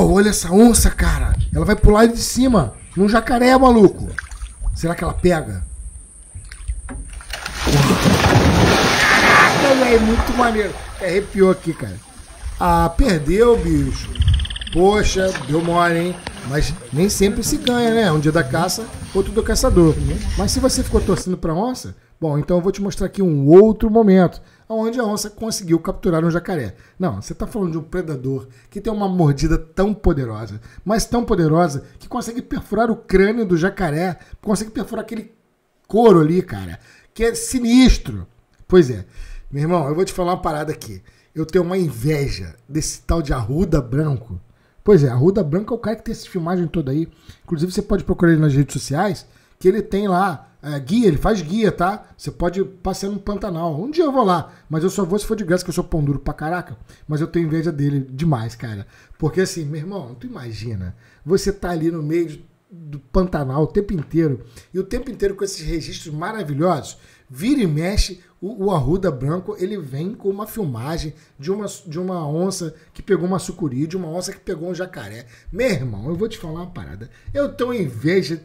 olha essa onça, cara. Ela vai pular de cima. Num jacaré, maluco. Será que ela pega? Caraca, velho, é muito maneiro. Arrepiou aqui, cara. Ah, perdeu, bicho. Poxa, deu mole, hein? Mas nem sempre se ganha, né? Um dia da caça, outro do caçador. Mas se você ficou torcendo pra onça, bom, então eu vou te mostrar aqui um outro momento onde a onça conseguiu capturar um jacaré. Não, você está falando de um predador que tem uma mordida tão poderosa, mas tão poderosa, que consegue perfurar o crânio do jacaré, consegue perfurar aquele couro ali, cara, que é sinistro. Pois é, meu irmão, eu vou te falar uma parada aqui. Eu tenho uma inveja desse tal de Arruda Branco. Pois é, Arruda Branco é o cara que tem essa filmagem toda aí. Inclusive, você pode procurar ele nas redes sociais, que ele tem lá é, guia, ele faz guia, tá? Você pode passear no Pantanal. Um dia eu vou lá, mas eu só vou se for de graça, que eu sou pão duro pra caraca. Mas eu tenho inveja dele demais, cara. Porque assim, meu irmão, tu imagina, você tá ali no meio de, do Pantanal o tempo inteiro, e o tempo inteiro com esses registros maravilhosos, vira e mexe, o, o Arruda Branco, ele vem com uma filmagem de uma, de uma onça que pegou uma sucuri, de uma onça que pegou um jacaré. Meu irmão, eu vou te falar uma parada. Eu tenho inveja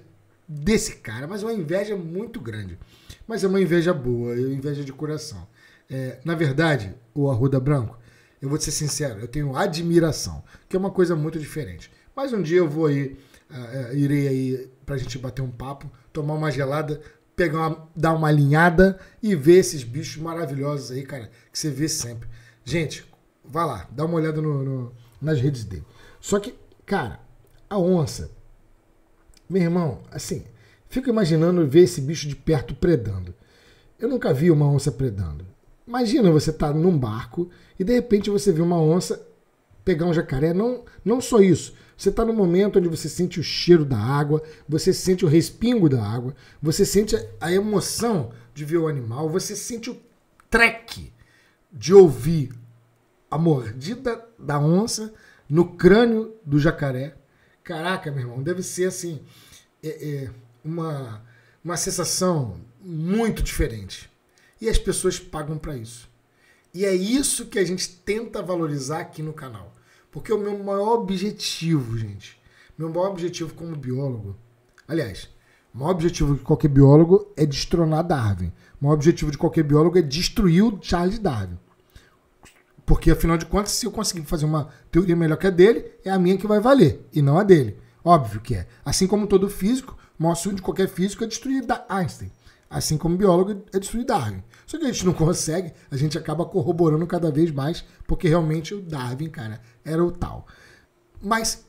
desse cara, mas é uma inveja muito grande. Mas é uma inveja boa, é inveja de coração. É, na verdade, o Arruda Branco, eu vou ser sincero, eu tenho admiração, que é uma coisa muito diferente. Mas um dia eu vou aí, uh, irei aí pra gente bater um papo, tomar uma gelada, pegar uma, dar uma alinhada e ver esses bichos maravilhosos aí, cara, que você vê sempre. Gente, vá lá, dá uma olhada no, no, nas redes dele. Só que, cara, a onça, meu irmão, assim, fico imaginando ver esse bicho de perto predando. Eu nunca vi uma onça predando. Imagina você estar tá num barco e de repente você vê uma onça pegar um jacaré. Não, não só isso. Você está no momento onde você sente o cheiro da água, você sente o respingo da água, você sente a emoção de ver o animal, você sente o treque de ouvir a mordida da onça no crânio do jacaré Caraca, meu irmão, deve ser assim é, é uma, uma sensação muito diferente. E as pessoas pagam para isso. E é isso que a gente tenta valorizar aqui no canal. Porque o meu maior objetivo, gente, meu maior objetivo como biólogo, aliás, o maior objetivo de qualquer biólogo é destronar Darwin. O maior objetivo de qualquer biólogo é destruir o Charles Darwin. Porque, afinal de contas, se eu conseguir fazer uma teoria melhor que a dele, é a minha que vai valer, e não a dele. Óbvio que é. Assim como todo físico, o maior sonho de qualquer físico é destruir Einstein. Assim como biólogo é destruir Darwin. Só que a gente não consegue, a gente acaba corroborando cada vez mais, porque realmente o Darwin, cara, era o tal. Mas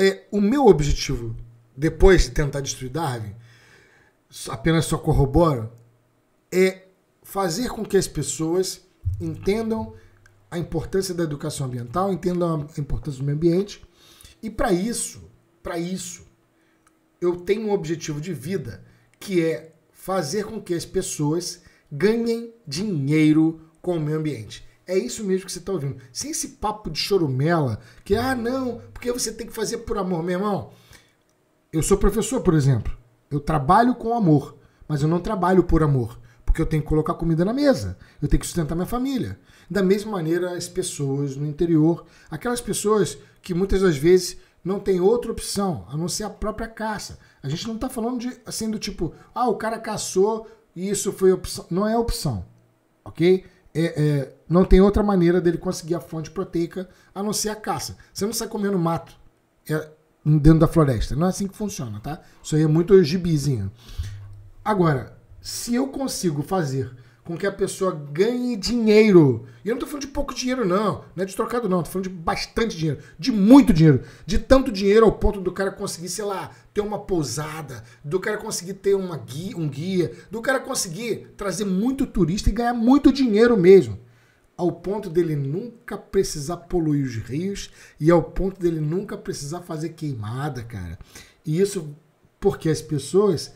é, o meu objetivo, depois de tentar destruir Darwin, apenas só corroboro, é fazer com que as pessoas entendam a importância da educação ambiental, entendam a importância do meio ambiente. E para isso, para isso, eu tenho um objetivo de vida que é fazer com que as pessoas ganhem dinheiro com o meio ambiente. É isso mesmo que você está ouvindo. Sem esse papo de chorumela, que ah não, porque você tem que fazer por amor, meu irmão. Eu sou professor, por exemplo. Eu trabalho com amor, mas eu não trabalho por amor. Porque eu tenho que colocar comida na mesa, eu tenho que sustentar minha família. Da mesma maneira, as pessoas no interior, aquelas pessoas que muitas das vezes não tem outra opção a não ser a própria caça. A gente não está falando de assim do tipo, ah, o cara caçou e isso foi opção. Não é opção, ok? É, é, não tem outra maneira dele conseguir a fonte proteica a não ser a caça. Você não sai comendo mato é, dentro da floresta. Não é assim que funciona, tá? Isso aí é muito gibizinho. Agora, se eu consigo fazer com que a pessoa ganhe dinheiro, e eu não estou falando de pouco dinheiro, não, não é de trocado, não, estou falando de bastante dinheiro, de muito dinheiro, de tanto dinheiro ao ponto do cara conseguir, sei lá, ter uma pousada, do cara conseguir ter uma guia, um guia, do cara conseguir trazer muito turista e ganhar muito dinheiro mesmo ao ponto dele nunca precisar poluir os rios e ao ponto dele nunca precisar fazer queimada, cara. E isso porque as pessoas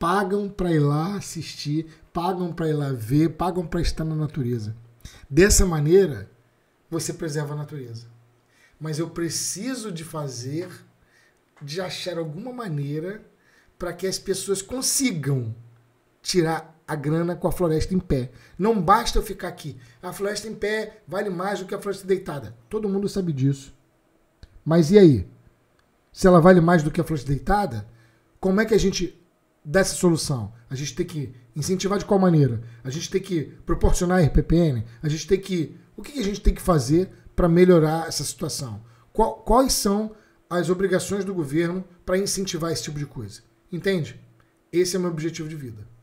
pagam para ir lá assistir, pagam para ir lá ver, pagam para estar na natureza. Dessa maneira, você preserva a natureza. Mas eu preciso de fazer, de achar alguma maneira para que as pessoas consigam tirar a grana com a floresta em pé. Não basta eu ficar aqui. A floresta em pé vale mais do que a floresta deitada. Todo mundo sabe disso. Mas e aí? Se ela vale mais do que a floresta deitada, como é que a gente dessa solução. A gente tem que incentivar de qual maneira? A gente tem que proporcionar RPPN? A gente tem que. O que a gente tem que fazer para melhorar essa situação? Qual, quais são as obrigações do governo para incentivar esse tipo de coisa? Entende? Esse é o meu objetivo de vida.